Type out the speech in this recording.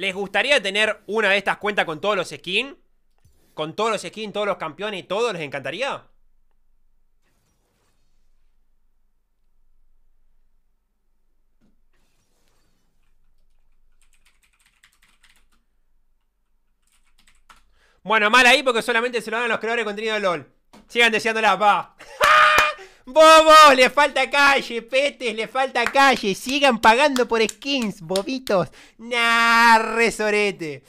¿Les gustaría tener una de estas cuentas con todos los skins? ¿Con todos los skins, todos los campeones y todo? ¿Les encantaría? Bueno, mal ahí porque solamente se lo dan los creadores de contenido de LOL. Sigan deseándola, va. ¡Bobos! ¡Le falta calle, petes! ¡Le falta calle! ¡Sigan pagando por skins, bobitos! ¡Nah! ¡Resorete!